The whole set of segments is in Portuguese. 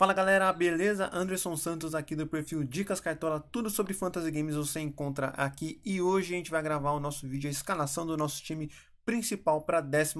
Fala galera, beleza? Anderson Santos aqui do perfil Dicas Cartola, tudo sobre Fantasy Games você encontra aqui e hoje a gente vai gravar o nosso vídeo, a escalação do nosso time principal para a 11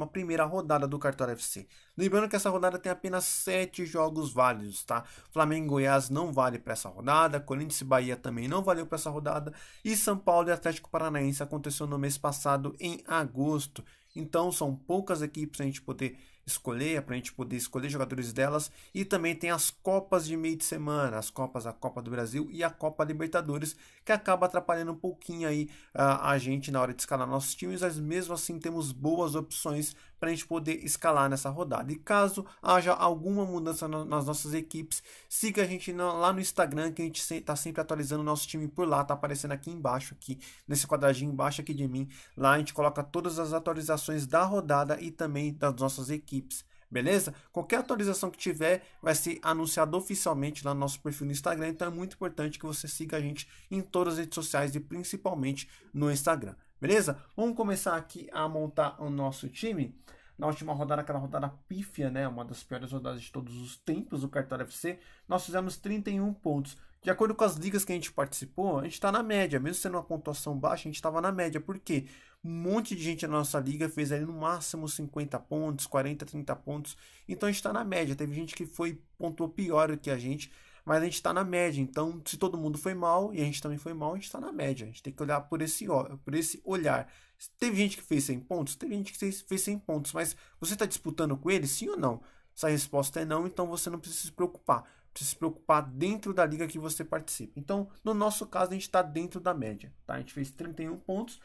rodada do Cartola FC. Lembrando que essa rodada tem apenas 7 jogos válidos, tá? Flamengo e Goiás não vale para essa rodada, Corinthians e Bahia também não valeu para essa rodada e São Paulo e Atlético Paranaense aconteceu no mês passado em agosto. Então são poucas equipes a gente poder escolher, para a gente poder escolher jogadores delas. E também tem as Copas de meio de semana, as Copas, a Copa do Brasil e a Copa Libertadores, que acaba atrapalhando um pouquinho aí uh, a gente na hora de escalar nossos times, mas mesmo assim temos boas opções para a gente poder escalar nessa rodada. E caso haja alguma mudança no, nas nossas equipes, siga a gente lá no Instagram, que a gente está se, tá sempre atualizando o nosso time por lá, tá aparecendo aqui embaixo, aqui nesse quadradinho embaixo aqui de mim. Lá a gente coloca todas as atualizações da rodada e também das nossas equipes beleza? Qualquer atualização que tiver vai ser anunciada oficialmente lá no nosso perfil no Instagram, então é muito importante que você siga a gente em todas as redes sociais e principalmente no Instagram, beleza? Vamos começar aqui a montar o nosso time. Na última rodada, aquela rodada pífia, né? Uma das piores rodadas de todos os tempos do Cartório FC, nós fizemos 31 pontos. De acordo com as ligas que a gente participou, a gente está na média. Mesmo sendo uma pontuação baixa, a gente estava na média. Por quê? Um monte de gente na nossa liga fez ali no máximo 50 pontos, 40, 30 pontos. Então a gente está na média. Teve gente que foi pontuou pior que a gente, mas a gente está na média. Então, se todo mundo foi mal e a gente também foi mal, a gente está na média. A gente tem que olhar por esse, por esse olhar. Teve gente que fez 100 pontos? Teve gente que fez 100 pontos, mas você está disputando com ele, sim ou não? Se a resposta é não, então você não precisa se preocupar. Precisa se preocupar dentro da liga que você participa. Então, no nosso caso, a gente está dentro da média. Tá? A gente fez 31 pontos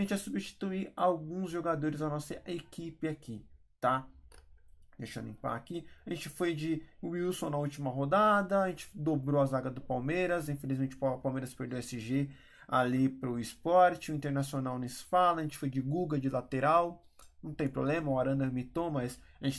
a gente vai substituir alguns jogadores da nossa equipe aqui, tá? Deixa eu limpar aqui. A gente foi de Wilson na última rodada, a gente dobrou a zaga do Palmeiras, infelizmente o Palmeiras perdeu o SG ali para o esporte, o Internacional nos fala, a gente foi de Guga de lateral, não tem problema, o Aranda mitou, mas a gente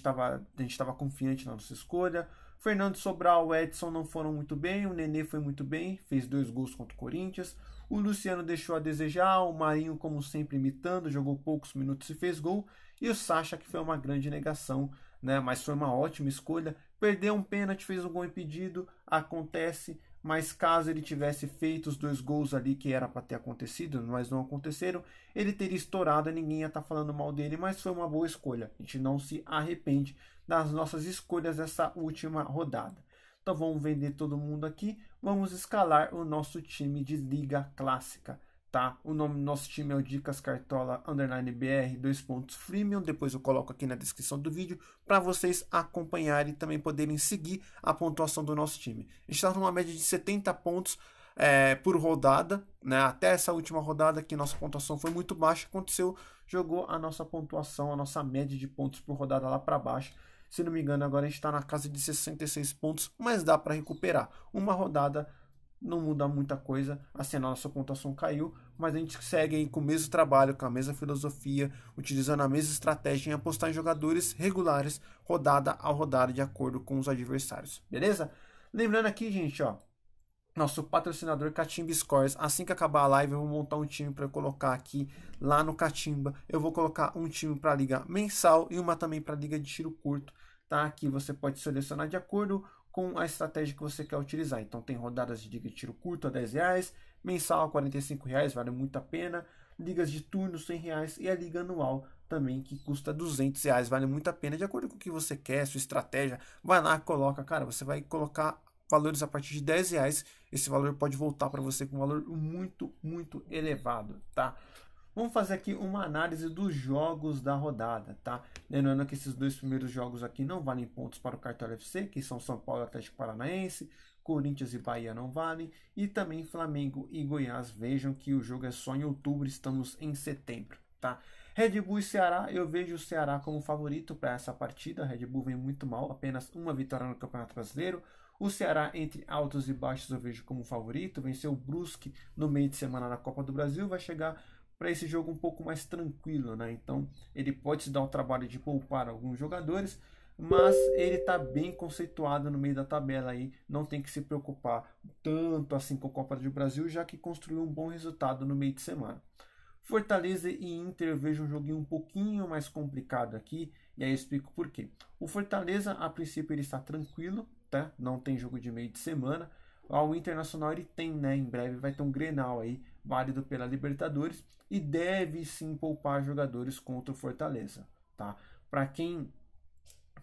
estava confiante na nossa escolha. Fernando Sobral, Edson não foram muito bem, o Nenê foi muito bem, fez dois gols contra o Corinthians. O Luciano deixou a desejar, o Marinho, como sempre, imitando, jogou poucos minutos e fez gol. E o Sacha, que foi uma grande negação, né? mas foi uma ótima escolha. Perdeu um pênalti, fez um gol impedido, acontece. Mas caso ele tivesse feito os dois gols ali que era para ter acontecido, mas não aconteceram, ele teria estourado e ninguém ia estar tá falando mal dele. Mas foi uma boa escolha. A gente não se arrepende das nossas escolhas dessa última rodada. Então vamos vender todo mundo aqui. Vamos escalar o nosso time de liga clássica, tá? O nome do nosso time é o Dicas Cartola Underline BR, dois pontos freemium. Depois eu coloco aqui na descrição do vídeo para vocês acompanharem e também poderem seguir a pontuação do nosso time. A gente está numa média de 70 pontos. É, por rodada, né? Até essa última rodada que nossa pontuação foi muito baixa, aconteceu, jogou a nossa pontuação, a nossa média de pontos por rodada lá para baixo. Se não me engano, agora a gente está na casa de 66 pontos, mas dá para recuperar. Uma rodada não muda muita coisa, assim a nossa pontuação caiu, mas a gente segue com o mesmo trabalho, com a mesma filosofia, utilizando a mesma estratégia em apostar em jogadores regulares, rodada a rodada, de acordo com os adversários, beleza? Lembrando aqui, gente, ó, nosso patrocinador Catimba Scores. Assim que acabar a live, eu vou montar um time para colocar aqui lá no Catimba. Eu vou colocar um time para liga mensal e uma também para liga de tiro curto, tá? Aqui você pode selecionar de acordo com a estratégia que você quer utilizar. Então tem rodadas de liga de tiro curto a 10 reais, mensal a 45 reais, vale muito a pena. Ligas de turno 100 reais e a liga anual também que custa 200 reais, vale muito a pena, de acordo com o que você quer, sua estratégia, vai lá, coloca, cara, você vai colocar valores a partir de 10 reais, esse valor pode voltar para você com um valor muito, muito elevado, tá? Vamos fazer aqui uma análise dos jogos da rodada, tá? Lembrando que esses dois primeiros jogos aqui não valem pontos para o Cartola FC, que são São Paulo Atlético Paranaense, Corinthians e Bahia não valem, e também Flamengo e Goiás. Vejam que o jogo é só em outubro, estamos em setembro, tá? Red Bull e Ceará, eu vejo o Ceará como favorito para essa partida. A Red Bull vem muito mal, apenas uma vitória no Campeonato Brasileiro. O Ceará, entre altos e baixos, eu vejo como favorito. Venceu o Brusque no meio de semana na Copa do Brasil. Vai chegar para esse jogo um pouco mais tranquilo, né? Então ele pode se dar o trabalho de poupar alguns jogadores, mas ele está bem conceituado no meio da tabela aí, não tem que se preocupar tanto assim com a Copa do Brasil, já que construiu um bom resultado no meio de semana. Fortaleza e Inter eu vejo um joguinho um pouquinho mais complicado aqui, e aí eu explico por quê. O Fortaleza, a princípio, ele está tranquilo, tá? Não tem jogo de meio de semana. O Internacional ele tem, né? Em breve vai ter um Grenal aí, válido pela Libertadores, e deve sim poupar jogadores contra o Fortaleza, tá? Para quem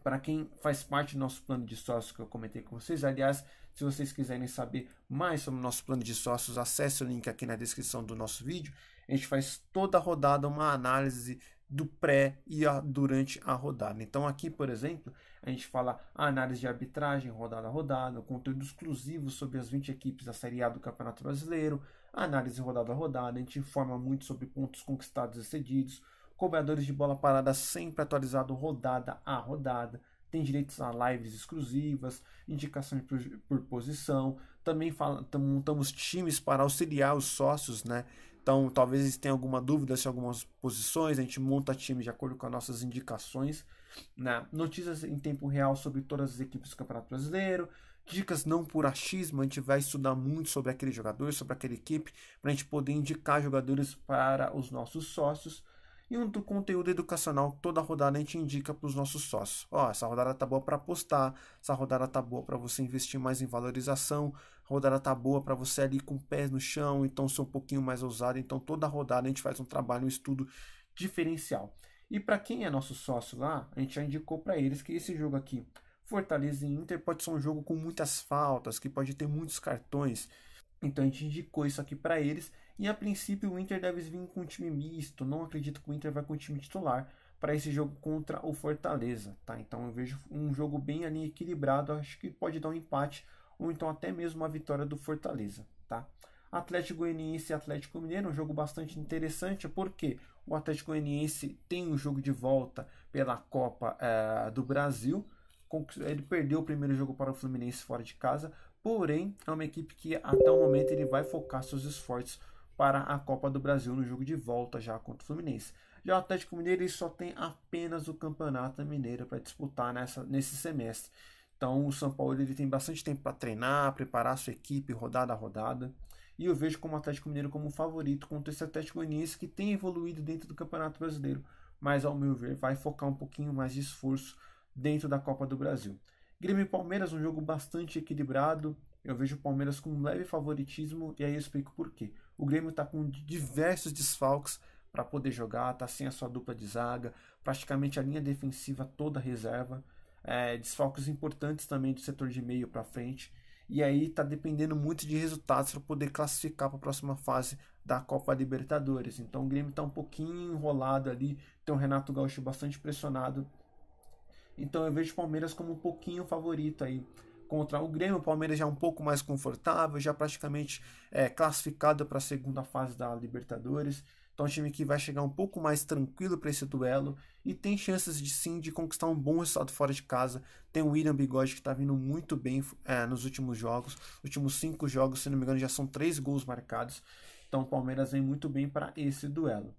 para quem faz parte do nosso plano de sócios que eu comentei com vocês, aliás, se vocês quiserem saber mais sobre o nosso plano de sócios, acesse o link aqui na descrição do nosso vídeo. A gente faz toda a rodada uma análise do pré e a, durante a rodada. Então, aqui, por exemplo, a gente fala a análise de arbitragem rodada a rodada, conteúdo exclusivo sobre as 20 equipes da Série A do Campeonato Brasileiro, análise rodada a rodada, a gente informa muito sobre pontos conquistados e cedidos, cobradores de bola parada sempre atualizado rodada a rodada, tem direitos a lives exclusivas, indicações por, por posição, também estamos times para auxiliar os sócios, né? Então, talvez tenham alguma dúvida se algumas posições, a gente monta time de acordo com as nossas indicações. Né? Notícias em tempo real sobre todas as equipes do Campeonato Brasileiro. Dicas não por achismo, a gente vai estudar muito sobre aquele jogador, sobre aquela equipe, para a gente poder indicar jogadores para os nossos sócios. E um conteúdo educacional, toda rodada a gente indica para os nossos sócios. Ó, essa rodada tá boa para apostar, essa rodada tá boa para você investir mais em valorização, rodada tá boa para você ali com pés no chão, então ser um pouquinho mais ousado. Então toda rodada a gente faz um trabalho, um estudo diferencial. E para quem é nosso sócio lá, a gente já indicou para eles que esse jogo aqui, Fortaleza e Inter, pode ser um jogo com muitas faltas, que pode ter muitos cartões. Então a gente indicou isso aqui para eles. E a princípio o Inter deve vir com um time misto. Não acredito que o Inter vai com o time titular para esse jogo contra o Fortaleza, tá? Então eu vejo um jogo bem ali equilibrado. Acho que pode dar um empate ou então até mesmo uma vitória do Fortaleza, tá? Atlético Goianiense e Atlético Mineiro, um jogo bastante interessante, porque o Atlético Goianiense tem um jogo de volta pela Copa é, do Brasil. Ele perdeu o primeiro jogo para o Fluminense fora de casa, porém é uma equipe que até o momento ele vai focar seus esforços para a Copa do Brasil no jogo de volta já contra o Fluminense. Já o Atlético Mineiro ele só tem apenas o Campeonato Mineiro para disputar nessa, nesse semestre. Então o São Paulo ele tem bastante tempo para treinar, preparar a sua equipe rodada a rodada. E eu vejo como o Atlético Mineiro como favorito contra esse Atlético Goianiense que tem evoluído dentro do Campeonato Brasileiro, mas ao meu ver vai focar um pouquinho mais de esforço dentro da Copa do Brasil. Grêmio e Palmeiras um jogo bastante equilibrado. Eu vejo o Palmeiras com um leve favoritismo e aí eu explico por quê. O Grêmio está com diversos desfalques para poder jogar, está sem a sua dupla de zaga, praticamente a linha defensiva toda reserva é, desfalques importantes também do setor de meio para frente. E aí está dependendo muito de resultados para poder classificar para a próxima fase da Copa Libertadores. Então o Grêmio está um pouquinho enrolado ali, tem o Renato Gaúcho bastante pressionado. Então eu vejo o Palmeiras como um pouquinho favorito aí contra o Grêmio. O Palmeiras já é um pouco mais confortável, já praticamente é, classificado para a segunda fase da Libertadores. Então, é um time que vai chegar um pouco mais tranquilo para esse duelo e tem chances de sim de conquistar um bom resultado fora de casa. Tem o William Bigode que está vindo muito bem é, nos últimos jogos, últimos cinco jogos, se não me engano, já são três gols marcados. Então, o Palmeiras vem muito bem para esse duelo.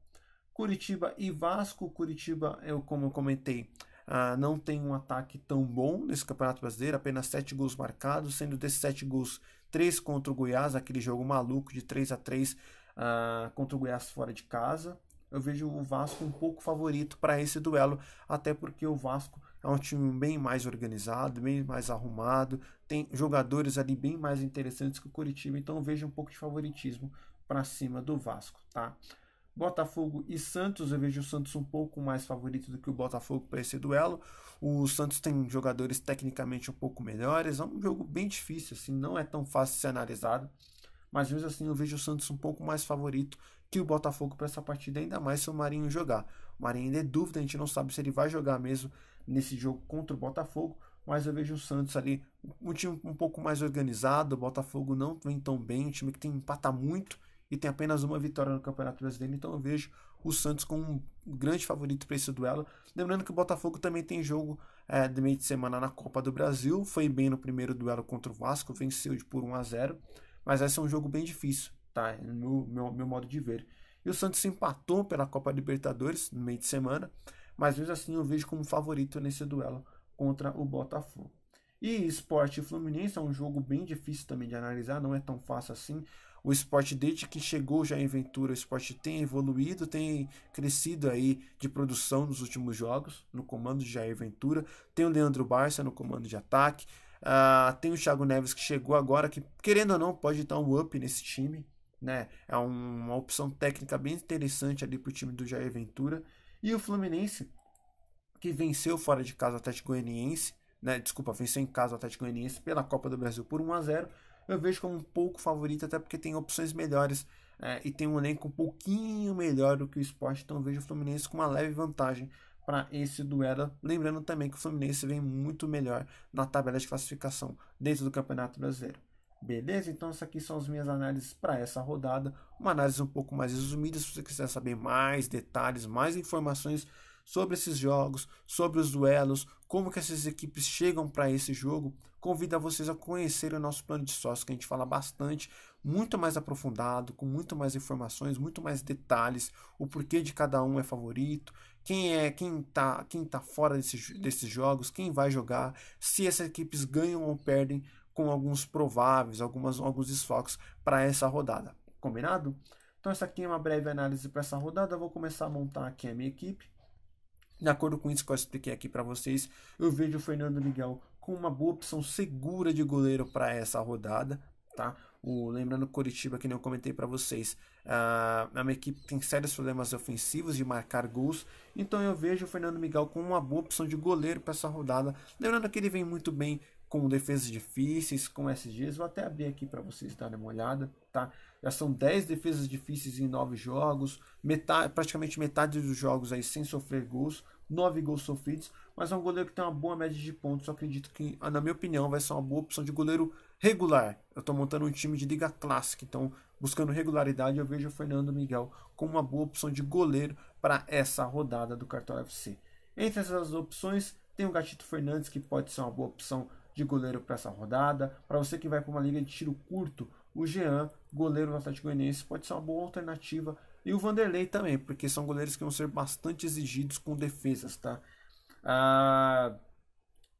Curitiba e Vasco. Curitiba, eu como eu comentei, ah, não tem um ataque tão bom nesse Campeonato Brasileiro, apenas sete gols marcados, sendo desses sete gols três contra o Goiás, aquele jogo maluco de 3 a 3 uh, contra o Goiás fora de casa. Eu vejo o Vasco um pouco favorito para esse duelo, até porque o Vasco é um time bem mais organizado, bem mais arrumado, tem jogadores ali bem mais interessantes que o Curitiba, então vejo um pouco de favoritismo para cima do Vasco, tá? Botafogo e Santos, eu vejo o Santos um pouco mais favorito do que o Botafogo para esse duelo. O Santos tem jogadores tecnicamente um pouco melhores, é um jogo bem difícil, assim, não é tão fácil de ser analisado mas mesmo assim eu vejo o Santos um pouco mais favorito que o Botafogo para essa partida, ainda mais se o Marinho jogar. O Marinho ainda é dúvida, a gente não sabe se ele vai jogar mesmo nesse jogo contra o Botafogo, mas eu vejo o Santos ali um time um pouco mais organizado, o Botafogo não vem tão bem, um time que tem empata muito e tem apenas uma vitória no Campeonato Brasileiro, então eu vejo o Santos como um grande favorito para esse duelo. Lembrando que o Botafogo também tem jogo é, de meio de semana na Copa do Brasil, foi bem no primeiro duelo contra o Vasco, venceu por 1 a 0 mas esse é um jogo bem difícil, tá? É no meu, meu modo de ver. E o Santos empatou pela Copa Libertadores no meio de semana, mas mesmo assim eu vejo como favorito nesse duelo contra o Botafogo. E Esporte Fluminense é um jogo bem difícil também de analisar, não é tão fácil assim. O esporte, desde que chegou já em Ventura, o esporte tem evoluído, tem crescido aí de produção nos últimos jogos, no comando de Jair Ventura. Tem o Leandro Barça no comando de ataque. Uh, tem o Thiago Neves que chegou agora, que querendo ou não pode dar um up nesse time. Né? É um, uma opção técnica bem interessante ali para o time do Jair Ventura. E o Fluminense, que venceu fora de casa o Atlético Goianiense, né? desculpa, venceu em casa o Atlético Goianiense pela Copa do Brasil por 1 a 0 eu vejo como um pouco favorito, até porque tem opções melhores é, e tem um elenco um pouquinho melhor do que o esporte, então vejo o Fluminense com uma leve vantagem para esse duelo. Lembrando também que o Fluminense vem muito melhor na tabela de classificação dentro do Campeonato Brasileiro. Beleza? Então, essas aqui são as minhas análises para essa rodada. Uma análise um pouco mais resumida. Se você quiser saber mais detalhes, mais informações sobre esses jogos, sobre os duelos, como que essas equipes chegam para esse jogo, convido a vocês a conhecer o nosso plano de sócio, que a gente fala bastante muito mais aprofundado, com muito mais informações, muito mais detalhes, o porquê de cada um é favorito, quem é, quem tá, quem tá fora desse, desses jogos, quem vai jogar, se essas equipes ganham ou perdem com alguns prováveis, algumas, alguns desfalques para essa rodada. Combinado? Então essa aqui é uma breve análise para essa rodada. Eu vou começar a montar aqui a minha equipe. De acordo com isso que eu expliquei aqui para vocês, eu vejo o Fernando Miguel com uma boa opção segura de goleiro para essa rodada, tá? O, lembrando Coritiba, que nem eu comentei para vocês, uh, é uma equipe que tem sérios problemas ofensivos de marcar gols, então eu vejo o Fernando Miguel com uma boa opção de goleiro para essa rodada. Lembrando que ele vem muito bem com defesas difíceis, com SGs, vou até abrir aqui para vocês darem uma olhada, tá? Já são 10 defesas difíceis em 9 jogos, metade, praticamente metade dos jogos aí sem sofrer gols, 9 gols sofridos, mas é um goleiro que tem uma boa média de pontos, eu acredito que, na minha opinião, vai ser uma boa opção de goleiro regular. Eu estou montando um time de liga clássica, então buscando regularidade, eu vejo o Fernando Miguel como uma boa opção de goleiro para essa rodada do Cartola FC. Entre essas opções, tem o Gatito Fernandes, que pode ser uma boa opção de goleiro para essa rodada. Para você que vai para uma liga de tiro curto, o Jean, goleiro do Atlético Goianiense, pode ser uma boa alternativa. E o Vanderlei também, porque são goleiros que vão ser bastante exigidos com defesas, tá? Ah,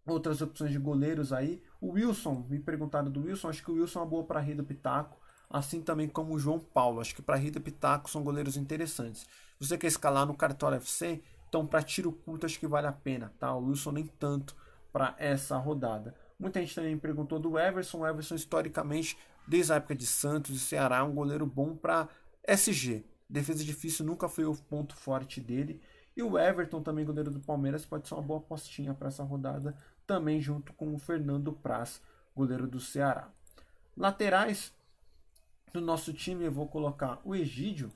outras opções de goleiros aí, o Wilson, me perguntaram do Wilson, acho que o Wilson é uma boa para rir do Pitaco, assim também como o João Paulo. Acho que para rir do Pitaco são goleiros interessantes. Você quer escalar no Cartola FC? Então, para tiro curto, acho que vale a pena, tá? O Wilson nem tanto para essa rodada. Muita gente também me perguntou do Everson. O Everson, historicamente, desde a época de Santos e Ceará, é um goleiro bom para SG. Defesa difícil nunca foi o ponto forte dele. E o Everton, também goleiro do Palmeiras, pode ser uma boa apostinha para essa rodada também junto com o Fernando Praz, goleiro do Ceará. Laterais do nosso time, eu vou colocar o Egídio.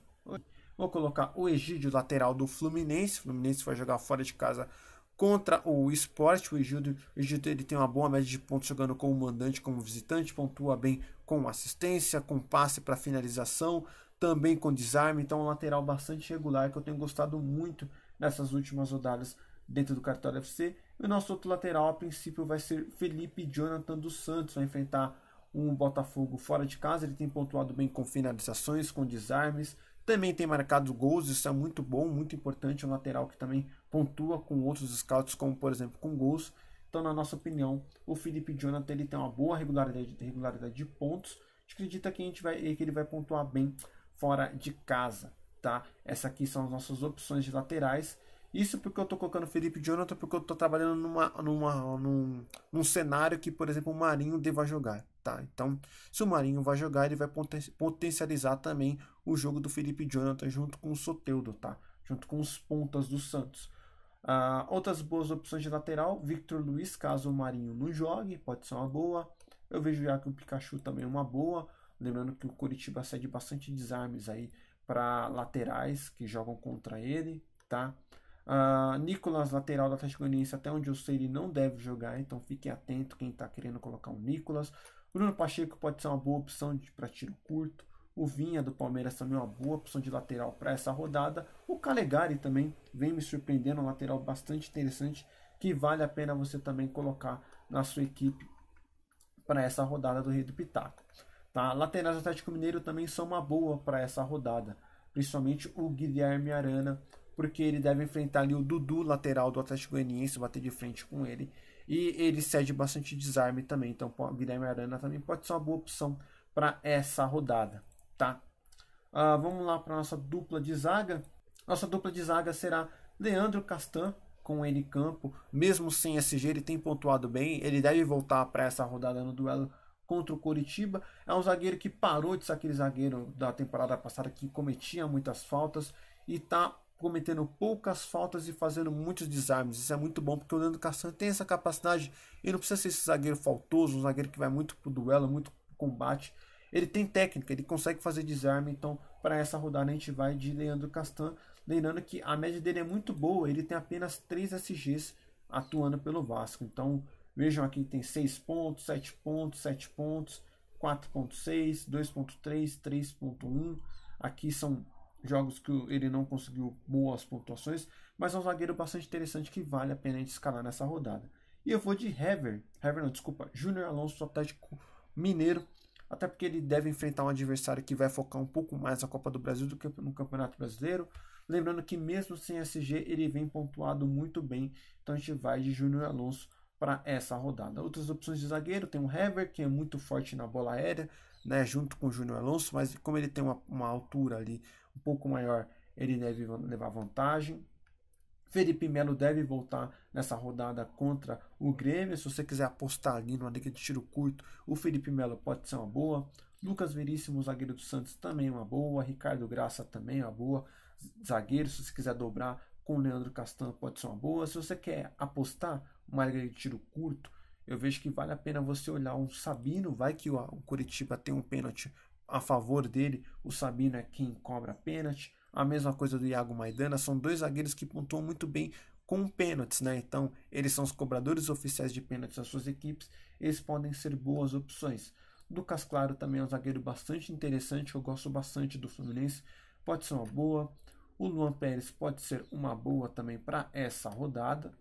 Vou colocar o Egídio, lateral do Fluminense. O Fluminense vai jogar fora de casa contra o Sport. O Egídio, o Egídio ele tem uma boa média de pontos jogando como mandante, como visitante. Pontua bem com assistência, com passe para finalização, também com desarme. Então, um lateral bastante regular que eu tenho gostado muito nessas últimas rodadas dentro do Cartola FC. E o nosso outro lateral, a princípio, vai ser Felipe Jonathan dos Santos. Vai enfrentar um Botafogo fora de casa. Ele tem pontuado bem com finalizações, com desarmes. Também tem marcado gols, isso é muito bom, muito importante. Um lateral que também pontua com outros scouts, como por exemplo com gols. Então, na nossa opinião, o Felipe Jonathan ele tem uma boa regularidade, regularidade de pontos. A gente acredita que, a gente vai, que ele vai pontuar bem fora de casa. Tá? Essa aqui são as nossas opções de laterais. Isso porque eu tô colocando Felipe Jonathan, porque eu tô trabalhando numa, numa, num, num cenário que, por exemplo, o Marinho deva jogar. Tá? Então, se o Marinho vai jogar, ele vai potencializar também o jogo do Felipe Jonathan junto com o Soteudo, tá? junto com os pontas do Santos. Uh, outras boas opções de lateral, Victor Luiz, caso o Marinho não jogue, pode ser uma boa. Eu vejo já que o Pikachu também é uma boa. Lembrando que o Curitiba cede bastante desarmes aí para laterais que jogam contra ele, tá? Uh, Nicolas, lateral do Atlético Goianiense, até onde eu sei, ele não deve jogar, então fiquem atento quem está querendo colocar o Nicolas. Bruno Pacheco pode ser uma boa opção para tiro curto. O Vinha do Palmeiras também é uma boa opção de lateral para essa rodada. O Calegari também vem me surpreendendo, um lateral bastante interessante que vale a pena você também colocar na sua equipe para essa rodada do Rei do Pitaco. Tá? Laterais do Atlético Mineiro também são uma boa para essa rodada, principalmente o Guilherme Arana, porque ele deve enfrentar ali o Dudu, lateral do Atlético Goianiense, bater de frente com ele. E ele cede bastante desarme também, então o Guilherme Arana também pode ser uma boa opção para essa rodada, tá? Ah, vamos lá para nossa dupla de zaga. Nossa dupla de zaga será Leandro Castan com ele campo, mesmo sem SG, ele tem pontuado bem, ele deve voltar para essa rodada no duelo contra o Coritiba. É um zagueiro que parou de ser aquele zagueiro da temporada passada que cometia muitas faltas e está cometendo poucas faltas e fazendo muitos desarmes. Isso é muito bom, porque o Leandro Castan tem essa capacidade. Ele não precisa ser esse zagueiro faltoso, um zagueiro que vai muito pro duelo, muito pro combate. Ele tem técnica, ele consegue fazer desarme. Então, para essa rodada, a gente vai de Leandro Castan. Lembrando que a média dele é muito boa, ele tem apenas 3 SGs atuando pelo Vasco. Então, vejam aqui, tem 6 pontos, 7 pontos, 7 pontos, 4.6, 2.3, 3.1. Aqui são jogos que ele não conseguiu boas pontuações, mas é um zagueiro bastante interessante que vale a pena a gente escalar nessa rodada. E eu vou de Hever, Hever não, desculpa, Júnior Alonso do Atlético Mineiro, até porque ele deve enfrentar um adversário que vai focar um pouco mais na Copa do Brasil do que no Campeonato Brasileiro. Lembrando que mesmo sem SG ele vem pontuado muito bem, então a gente vai de Júnior Alonso para essa rodada. Outras opções de zagueiro tem o Hever, que é muito forte na bola aérea, né, junto com o Júnior Alonso, mas como ele tem uma, uma altura ali um pouco maior, ele deve levar vantagem. Felipe Melo deve voltar nessa rodada contra o Grêmio. Se você quiser apostar ali numa liga de tiro curto, o Felipe Melo pode ser uma boa. Lucas Veríssimo, zagueiro do Santos, também uma boa. Ricardo Graça também uma boa. Zagueiro, se você quiser dobrar com o Leandro Castanho, pode ser uma boa. Se você quer apostar uma liga de tiro curto, eu vejo que vale a pena você olhar um Sabino. Vai que o Curitiba tem um pênalti a favor dele, o Sabino é quem cobra pênalti. A mesma coisa do Iago Maidana, são dois zagueiros que pontuam muito bem com pênaltis, né? Então, eles são os cobradores oficiais de pênaltis das suas equipes, eles podem ser boas opções. Lucas Claro também é um zagueiro bastante interessante, eu gosto bastante do Fluminense, pode ser uma boa. O Luan Pérez pode ser uma boa também para essa rodada.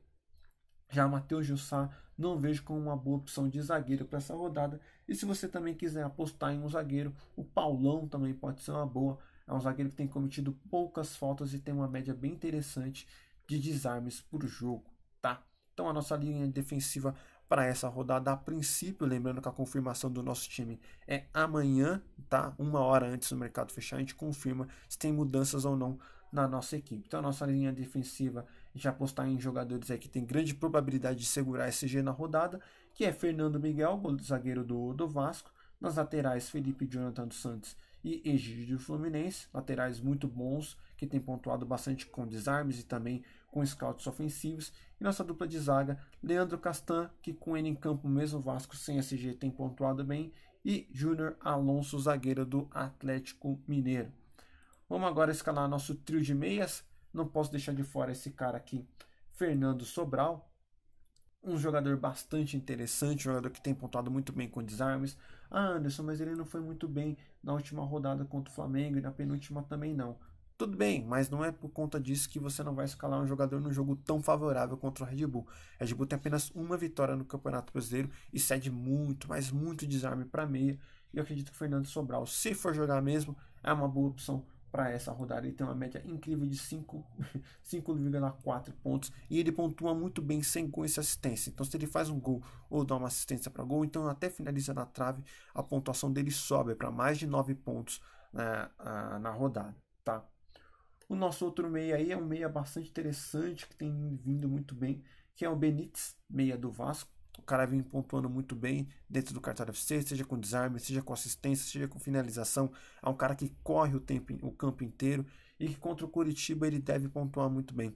Já Matheus Jussá não vejo como uma boa opção de zagueiro para essa rodada. E se você também quiser apostar em um zagueiro, o Paulão também pode ser uma boa. É um zagueiro que tem cometido poucas faltas e tem uma média bem interessante de desarmes por jogo, tá? Então a nossa linha defensiva para essa rodada a princípio, lembrando que a confirmação do nosso time é amanhã, tá? Uma hora antes do mercado fechar, a gente confirma se tem mudanças ou não na nossa equipe. Então a nossa linha defensiva já apostar em jogadores aí que tem grande probabilidade de segurar esse G na rodada, que é Fernando Miguel, zagueiro do, do Vasco, nas laterais Felipe Jonathan dos Santos e Egídio Fluminense, laterais muito bons, que tem pontuado bastante com desarmes e também com scouts ofensivos, e nossa dupla de zaga, Leandro Castan, que com ele em campo mesmo Vasco sem SG tem pontuado bem, e Júnior Alonso, zagueiro do Atlético Mineiro. Vamos agora escalar nosso trio de meias, não posso deixar de fora esse cara aqui, Fernando Sobral, um jogador bastante interessante, um jogador que tem pontuado muito bem com desarmes. Ah, Anderson, mas ele não foi muito bem na última rodada contra o Flamengo e na penúltima também não. Tudo bem, mas não é por conta disso que você não vai escalar um jogador num jogo tão favorável contra o Red Bull. Red Bull tem apenas uma vitória no Campeonato Brasileiro e cede muito, mas muito desarme para meia. E eu acredito que o Fernando Sobral, se for jogar mesmo, é uma boa opção para essa rodada. Ele tem uma média incrível de 5,4 pontos e ele pontua muito bem sem gol e assistência. Então, se ele faz um gol ou dá uma assistência para gol, então até finaliza na trave, a pontuação dele sobe para mais de 9 pontos né, na rodada. Tá? O nosso outro meia aí é um meia bastante interessante que tem vindo muito bem, que é o Benítez, meia do Vasco. O cara vem pontuando muito bem dentro do cartão FC, seja com desarme, seja com assistência, seja com finalização. É um cara que corre o, tempo, o campo inteiro e que contra o Curitiba ele deve pontuar muito bem.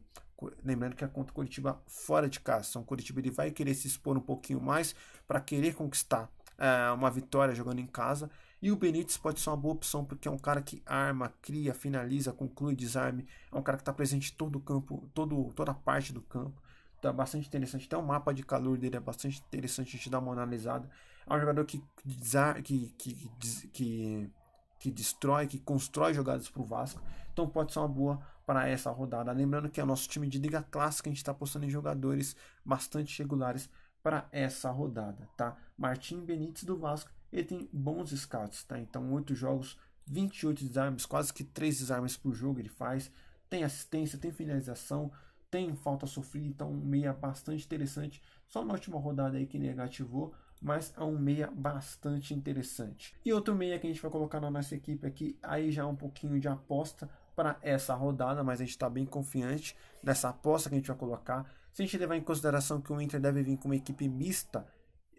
Lembrando que é contra o Curitiba fora de casa. Então o Curitiba ele vai querer se expor um pouquinho mais para querer conquistar é, uma vitória jogando em casa. E o Benítez pode ser uma boa opção porque é um cara que arma, cria, finaliza, conclui, desarme. É um cara que está presente todo o campo, todo, toda a parte do campo tá bastante interessante. Até o mapa de calor dele é bastante interessante, a gente dá uma analisada. É um jogador que, que, que, que, que destrói, que constrói jogadas para o Vasco. Então pode ser uma boa para essa rodada. Lembrando que é o nosso time de liga clássica, a gente está postando em jogadores bastante regulares para essa rodada, tá? Martim Benítez do Vasco, ele tem bons scouts, tá? Então, 8 jogos, 28 desarmes, quase que 3 desarmes por jogo ele faz. Tem assistência, tem finalização, tem falta sofrida, então um meia bastante interessante. Só na última rodada aí que negativou, mas é um meia bastante interessante. E outro meia que a gente vai colocar na nossa equipe aqui, aí já é um pouquinho de aposta para essa rodada, mas a gente está bem confiante dessa aposta que a gente vai colocar. Se a gente levar em consideração que o Inter deve vir com uma equipe mista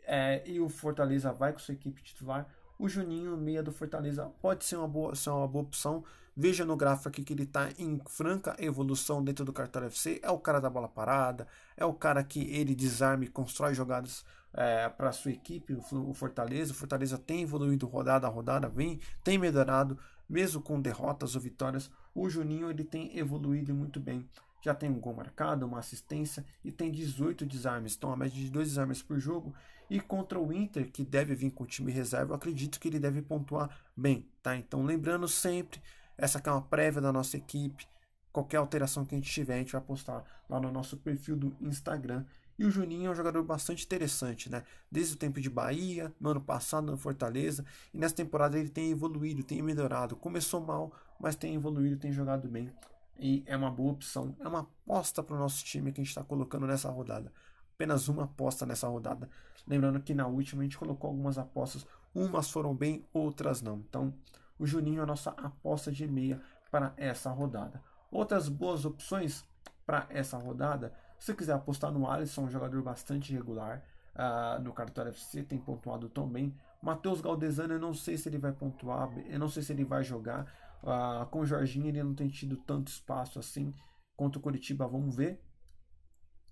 é, e o Fortaleza vai com sua equipe titular, o Juninho, meia do Fortaleza, pode ser uma boa, ser uma boa opção Veja no gráfico aqui que ele está em franca evolução dentro do cartório FC. É o cara da bola parada, é o cara que ele desarma e constrói jogadas é, para sua equipe, o, Fortaleza. O Fortaleza tem evoluído rodada a rodada, vem, tem melhorado, mesmo com derrotas ou vitórias. O Juninho ele tem evoluído muito bem já tem um gol marcado, uma assistência e tem 18 desarmes, então a média de dois desarmes por jogo. E contra o Inter, que deve vir com o time reserva, eu acredito que ele deve pontuar bem, tá? Então lembrando sempre essa aqui é uma prévia da nossa equipe. Qualquer alteração que a gente tiver, a gente vai postar lá no nosso perfil do Instagram. E o Juninho é um jogador bastante interessante, né? Desde o tempo de Bahia, no ano passado, no Fortaleza. E nessa temporada ele tem evoluído, tem melhorado. Começou mal, mas tem evoluído, tem jogado bem. E é uma boa opção, é uma aposta para o nosso time que a gente está colocando nessa rodada. Apenas uma aposta nessa rodada. Lembrando que na última a gente colocou algumas apostas, umas foram bem, outras não. Então o Juninho é a nossa aposta de meia para essa rodada. Outras boas opções para essa rodada, se quiser apostar no Alisson, um jogador bastante regular uh, no Cartório FC, tem pontuado tão bem. Matheus Galdesano, eu não sei se ele vai pontuar, eu não sei se ele vai jogar. Uh, com o Jorginho ele não tem tido tanto espaço assim. Contra o Curitiba, vamos ver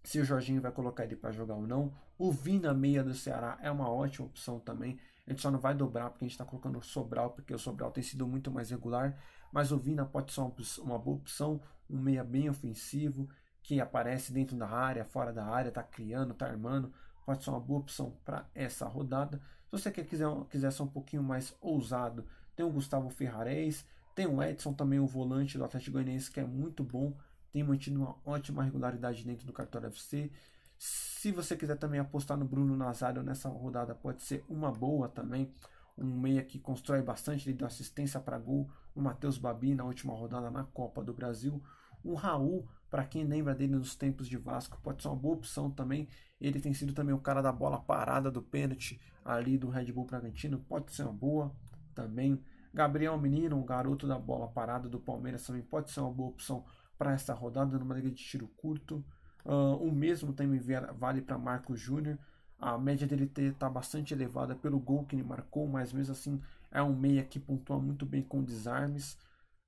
se o Jorginho vai colocar ele para jogar ou não. O Vina meia do Ceará é uma ótima opção também. A gente só não vai dobrar porque a gente está colocando o Sobral, porque o Sobral tem sido muito mais regular. Mas o Vina pode ser uma, boa opção, um meia bem ofensivo, que aparece dentro da área, fora da área, está criando, está armando. Pode ser uma boa opção para essa rodada. Se você quer, quiser, quiser ser um pouquinho mais ousado, tem o Gustavo Ferrarez, tem o Edson também, o volante do Atlético Goianiense, que é muito bom tem mantido uma ótima regularidade dentro do cartório FC. Se você quiser também apostar no Bruno Nazário nessa rodada, pode ser uma boa também. Um meia que constrói bastante, ele deu assistência para gol. O Matheus Babi na última rodada na Copa do Brasil. O Raul, para quem lembra dele nos tempos de Vasco, pode ser uma boa opção também. Ele tem sido também o cara da bola parada do pênalti ali do Red Bull Bragantino, pode ser uma boa também. Gabriel Menino, o garoto da bola parada do Palmeiras, também pode ser uma boa opção para esta rodada numa liga de tiro curto. Uh, o mesmo também vale para Marco Júnior. A média dele está bastante elevada pelo gol que ele marcou, mas mesmo assim é um meia que pontua muito bem com desarmes.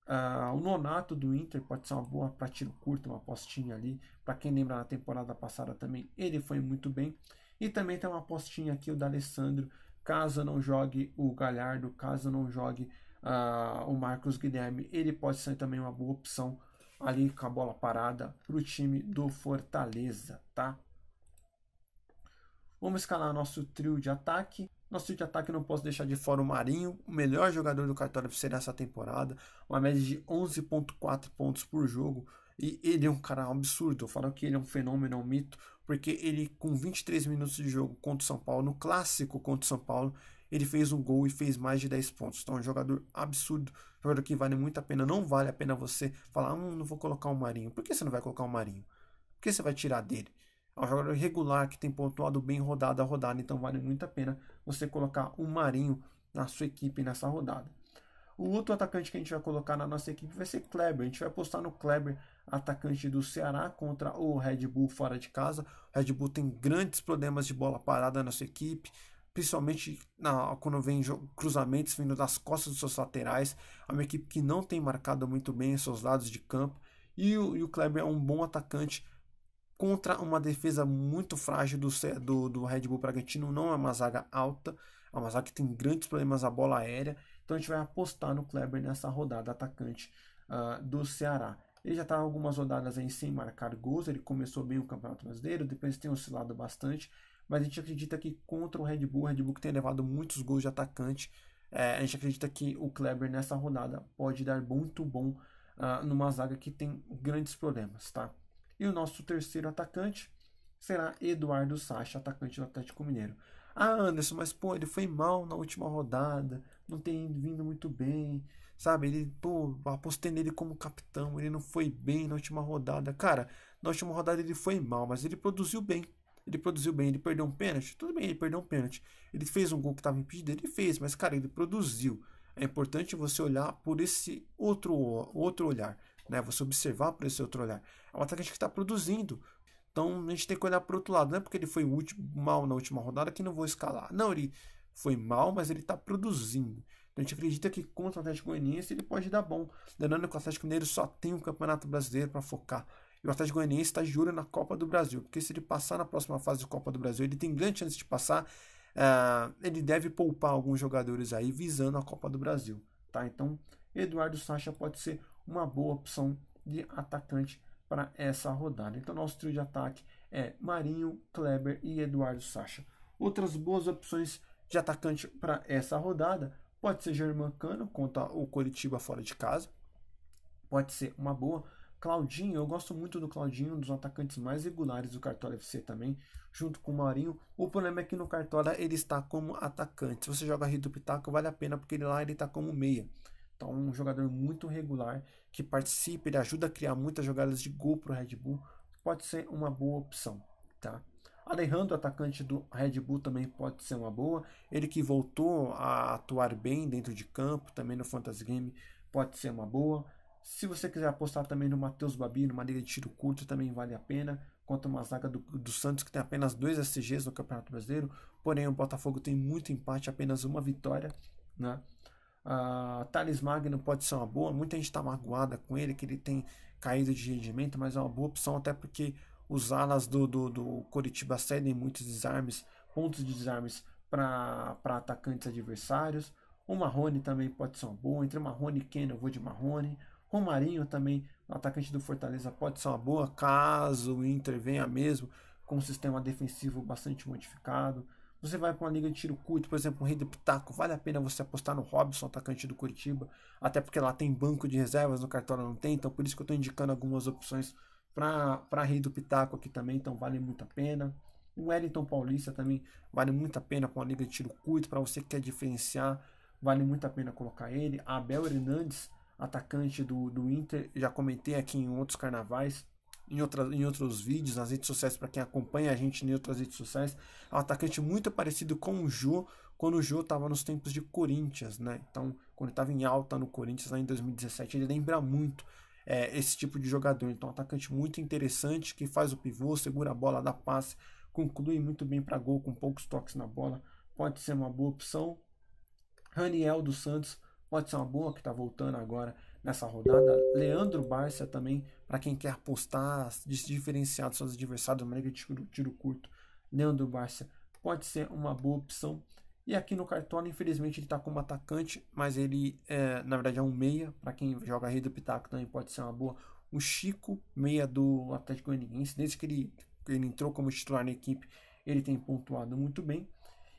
Uh, o Nonato do Inter pode ser uma boa para tiro curto, uma postinha ali. Para quem lembra na temporada passada também, ele foi muito bem. E também tem uma postinha aqui, o da Alessandro, caso não jogue o Galhardo, caso não jogue uh, o Marcos Guilherme, ele pode ser também uma boa opção ali com a bola parada para o time do Fortaleza, tá? Vamos escalar nosso trio de ataque. Nosso trio de ataque não posso deixar de fora o Marinho, o melhor jogador do Cartório FC nessa temporada, uma média de 11.4 pontos por jogo. E ele é um cara absurdo, eu falo que ele é um fenômeno, é um mito, porque ele com 23 minutos de jogo contra o São Paulo, no clássico contra o São Paulo, ele fez um gol e fez mais de 10 pontos. Então, é um jogador absurdo, jogador que vale muito a pena. Não vale a pena você falar, hum, não vou colocar o Marinho. Por que você não vai colocar o Marinho? Por que você vai tirar dele? É um jogador regular que tem pontuado bem rodada a rodada, então vale muito a pena você colocar o Marinho na sua equipe nessa rodada. O outro atacante que a gente vai colocar na nossa equipe vai ser Kleber. A gente vai apostar no Kleber, atacante do Ceará, contra o Red Bull fora de casa. O Red Bull tem grandes problemas de bola parada na sua equipe principalmente na, quando vem cruzamentos vindo das costas dos seus laterais. É uma equipe que não tem marcado muito bem seus lados de campo. E o, e o Kleber é um bom atacante contra uma defesa muito frágil do, do, do Red Bull Bragantino. Não é uma zaga alta, é uma zaga que tem grandes problemas a bola aérea. Então a gente vai apostar no Kleber nessa rodada atacante uh, do Ceará. Ele já está algumas rodadas aí sem marcar gols. Ele começou bem o Campeonato Brasileiro, depois tem oscilado bastante mas a gente acredita que contra o Red Bull, o Red Bull que tem levado muitos gols de atacante, é, a gente acredita que o Kleber nessa rodada pode dar muito bom uh, numa zaga que tem grandes problemas, tá? E o nosso terceiro atacante será Eduardo Sacha, atacante do Atlético Mineiro. Ah, Anderson, mas pô, ele foi mal na última rodada, não tem vindo muito bem, sabe? Ele, pô, apostei nele como capitão, ele não foi bem na última rodada. Cara, na última rodada ele foi mal, mas ele produziu bem. Ele produziu bem, ele perdeu um pênalti? Tudo bem, ele perdeu um pênalti. Ele fez um gol que estava impedido? Ele fez, mas, cara, ele produziu. É importante você olhar por esse outro, outro olhar, né? Você observar por esse outro olhar. É um atacante que está produzindo. Então a gente tem que olhar para o outro lado. Não é porque ele foi último, mal na última rodada que não vou escalar. Não, ele foi mal, mas ele está produzindo. Então a gente acredita que contra o Atlético Goianiense ele pode dar bom. Lembrando que o Atlético Mineiro só tem o um Campeonato Brasileiro para focar. E o Atlético Goianiense está de olho na Copa do Brasil, porque se ele passar na próxima fase da Copa do Brasil, ele tem grande chance de passar. Uh, ele deve poupar alguns jogadores aí visando a Copa do Brasil, tá? Então, Eduardo Sacha pode ser uma boa opção de atacante para essa rodada. Então, nosso trio de ataque é Marinho, Kleber e Eduardo Sacha. Outras boas opções de atacante para essa rodada pode ser Cano contra o Coritiba fora de casa. Pode ser uma boa Claudinho, eu gosto muito do Claudinho, um dos atacantes mais regulares do Cartola FC também, junto com o Marinho. O problema é que no Cartola ele está como atacante. Se você joga do Pitaco, vale a pena, porque ele lá ele está como meia. Então, um jogador muito regular, que participa, ele ajuda a criar muitas jogadas de gol para o Red Bull, pode ser uma boa opção, tá? Alejandro, atacante do Red Bull, também pode ser uma boa. Ele que voltou a atuar bem dentro de campo, também no Fantasy Game, pode ser uma boa. Se você quiser apostar também no Matheus Babi, numa liga de tiro curto, também vale a pena. Quanto uma zaga do, do, Santos, que tem apenas dois SGs no Campeonato Brasileiro. Porém, o Botafogo tem muito empate, apenas uma vitória. Né? Uh, Thales Magno pode ser uma boa. Muita gente está magoada com ele, que ele tem caído de rendimento, mas é uma boa opção, até porque os alas do, do, do Coritiba cedem muitos desarmes, pontos de desarmes para atacantes adversários. O Marrone também pode ser uma boa. Entre Marrone e Keno, eu vou de Marrone. Romarinho também, atacante do Fortaleza, pode ser uma boa caso o Inter venha mesmo com um sistema defensivo bastante modificado. Você vai para uma liga de tiro curto, por exemplo, o Rei do Pitaco, vale a pena você apostar no Robson, atacante do Curitiba, até porque lá tem banco de reservas, no Cartola não tem, então por isso que eu estou indicando algumas opções para Rei do Pitaco aqui também, então vale muito a pena. O Wellington Paulista também vale muito a pena para uma liga de tiro curto, para você que quer diferenciar, vale muito a pena colocar ele. Abel Hernandes atacante do, do Inter. Já comentei aqui em outros carnavais, em, outras, em outros vídeos, nas redes sociais, para quem acompanha a gente em outras redes sociais. É um atacante muito parecido com o Jô, quando o Jô estava nos tempos de Corinthians, né? Então, quando estava em alta no Corinthians lá em 2017, ele lembra muito é, esse tipo de jogador. Então, um atacante muito interessante que faz o pivô, segura a bola, dá passe, conclui muito bem para gol com poucos toques na bola. Pode ser uma boa opção. Raniel dos Santos Pode ser uma Boa, que está voltando agora nessa rodada. Leandro Barcia também, para quem quer apostar, se diferenciar dos seus adversários, uma liga de tiro, tiro curto. Leandro Barcia pode ser uma boa opção. E aqui no Cartola, infelizmente, ele está como atacante, mas ele, é, na verdade, é um meia. Para quem joga Rei do Pitaco também pode ser uma boa. O Chico, meia do Atlético Goianiense, desde que ele, ele entrou como titular na equipe, ele tem pontuado muito bem.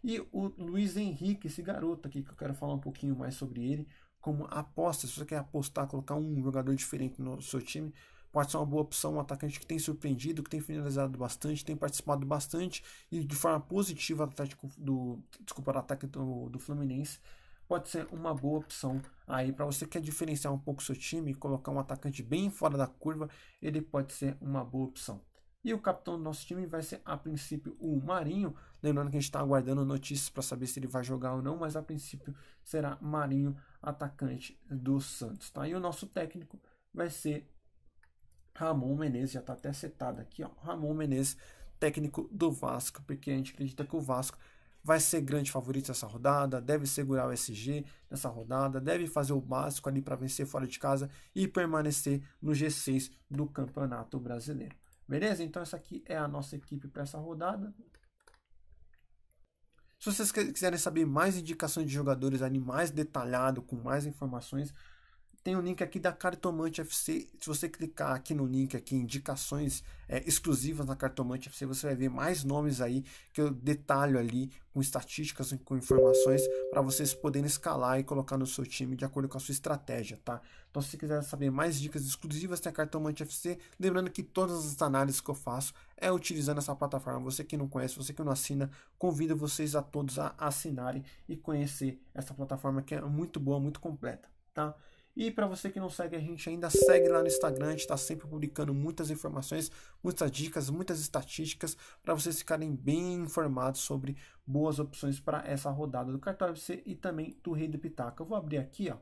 E o Luiz Henrique, esse garoto aqui, que eu quero falar um pouquinho mais sobre ele, como aposta, se você quer apostar, colocar um jogador diferente no seu time, pode ser uma boa opção, um atacante que tem surpreendido, que tem finalizado bastante, tem participado bastante e de forma positiva do Atlético do, desculpa, do ataque do, do Fluminense, pode ser uma boa opção aí para você que quer diferenciar um pouco seu time, colocar um atacante bem fora da curva, ele pode ser uma boa opção. E o capitão do nosso time vai ser, a princípio, o Marinho. Lembrando que a gente está aguardando notícias para saber se ele vai jogar ou não, mas a princípio será Marinho, atacante do Santos. Tá? E o nosso técnico vai ser Ramon Menezes, já está até setado aqui, ó. Ramon Menezes, técnico do Vasco, porque a gente acredita que o Vasco vai ser grande favorito essa rodada, deve segurar o SG nessa rodada, deve fazer o básico ali para vencer fora de casa e permanecer no G6 do Campeonato Brasileiro. Beleza? Então essa aqui é a nossa equipe para essa rodada. Se vocês quiserem saber mais indicações de jogadores, animais detalhado, com mais informações, tem o um link aqui da Cartomante FC. Se você clicar aqui no link aqui, indicações é, exclusivas na Cartomante FC, você vai ver mais nomes aí que eu detalho ali com estatísticas, com informações para vocês poderem escalar e colocar no seu time de acordo com a sua estratégia, tá? Então, se você quiser saber mais dicas exclusivas, tem a Cartomante FC. Lembrando que todas as análises que eu faço é utilizando essa plataforma. Você que não conhece, você que não assina, convido vocês a todos a assinarem e conhecer essa plataforma que é muito boa, muito completa, tá? E para você que não segue a gente ainda, segue lá no Instagram, a gente está sempre publicando muitas informações, muitas dicas, muitas estatísticas para vocês ficarem bem informados sobre boas opções para essa rodada do Cartório FC e também do Rei do Pitaco. Eu vou abrir aqui, ó.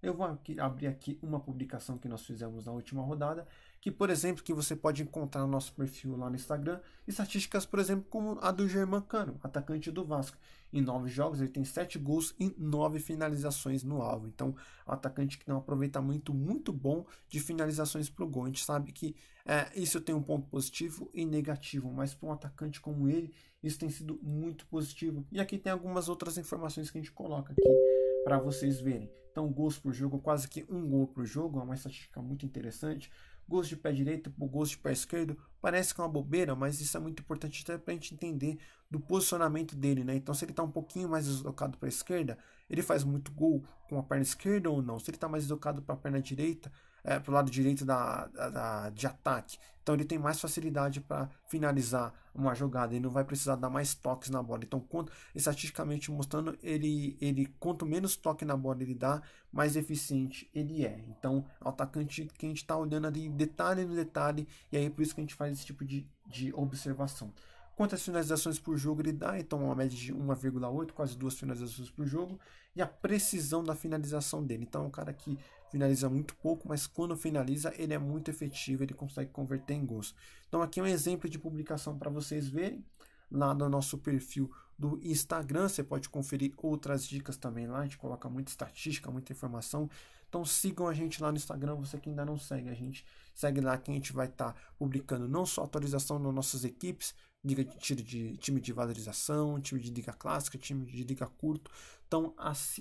Eu vou aqui, abrir aqui uma publicação que nós fizemos na última rodada que, por exemplo, que você pode encontrar no nosso perfil lá no Instagram, estatísticas, por exemplo, como a do German Cano, atacante do Vasco. Em nove jogos, ele tem sete gols e nove finalizações no alvo. Então, um atacante que tem um aproveitamento muito bom de finalizações para o gol. A gente sabe que é, isso tem um ponto positivo e negativo, mas para um atacante como ele, isso tem sido muito positivo. E aqui tem algumas outras informações que a gente coloca aqui para vocês verem. Então, gols por jogo, quase que um gol por jogo, é uma estatística muito interessante gosto de pé direito para gosto de pé esquerdo, parece que é uma bobeira, mas isso é muito importante até para a gente entender do posicionamento dele, né? Então, se ele está um pouquinho mais deslocado para a esquerda, ele faz muito gol com a perna esquerda ou não? Se ele está mais deslocado para a perna direita, é, para o lado direito da, da, da, de ataque. Então ele tem mais facilidade para finalizar uma jogada. Ele não vai precisar dar mais toques na bola. Então, quanto, estatisticamente mostrando, ele, ele quanto menos toque na bola ele dá, mais eficiente ele é. Então, é atacante que a gente está olhando ali detalhe no detalhe. E aí é por isso que a gente faz esse tipo de, de observação. Quantas finalizações por jogo ele dá? Então, uma média de 1,8, quase duas finalizações por jogo. E a precisão da finalização dele. Então, é um cara que finaliza muito pouco, mas quando finaliza, ele é muito efetivo, ele consegue converter em gols. Então, aqui é um exemplo de publicação para vocês verem. Lá no nosso perfil do Instagram, você pode conferir outras dicas também lá. A gente coloca muita estatística, muita informação. Então sigam a gente lá no Instagram, você que ainda não segue a gente, segue lá que a gente vai estar tá publicando não só atualização das nossas equipes, liga de tiro de time de valorização, time de liga clássica, time de liga curto. Então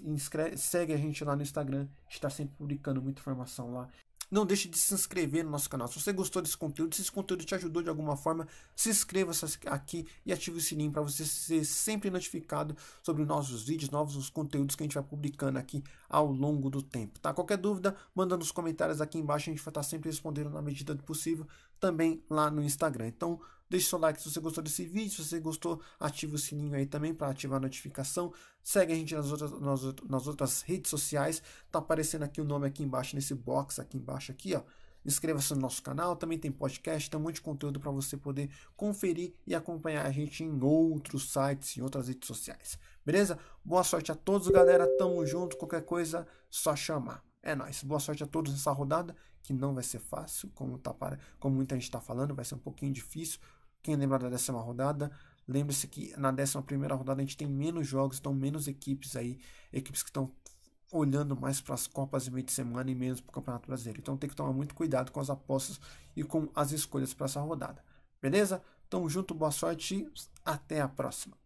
inscreve, segue a gente lá no Instagram, está sempre publicando muita informação lá. Não deixe de se inscrever no nosso canal. Se você gostou desse conteúdo, se esse conteúdo te ajudou de alguma forma, se inscreva aqui e ative o sininho para você ser sempre notificado sobre nossos vídeos, novos conteúdos que a gente vai publicando aqui ao longo do tempo, tá? Qualquer dúvida, manda nos comentários aqui embaixo, a gente vai estar tá sempre respondendo na medida do possível, também lá no Instagram. Então, Deixe seu like se você gostou desse vídeo. Se você gostou, ative o sininho aí também para ativar a notificação. Segue a gente nas outras, nas, nas outras redes sociais. Tá aparecendo aqui o nome aqui embaixo, nesse box aqui embaixo aqui, ó. Inscreva-se no nosso canal, também tem podcast, tem um monte de conteúdo para você poder conferir e acompanhar a gente em outros sites, em outras redes sociais. Beleza? Boa sorte a todos, galera. Tamo junto. Qualquer coisa, só chamar. É nóis. Boa sorte a todos nessa rodada, que não vai ser fácil, como, tá para... como muita gente está falando, vai ser um pouquinho difícil. Quem lembra da décima rodada, lembre-se que na décima primeira rodada a gente tem menos jogos, então menos equipes aí, equipes que estão olhando mais para as Copas de meio de semana e menos para o Campeonato Brasileiro. Então tem que tomar muito cuidado com as apostas e com as escolhas para essa rodada. Beleza? Tamo junto, boa sorte e até a próxima.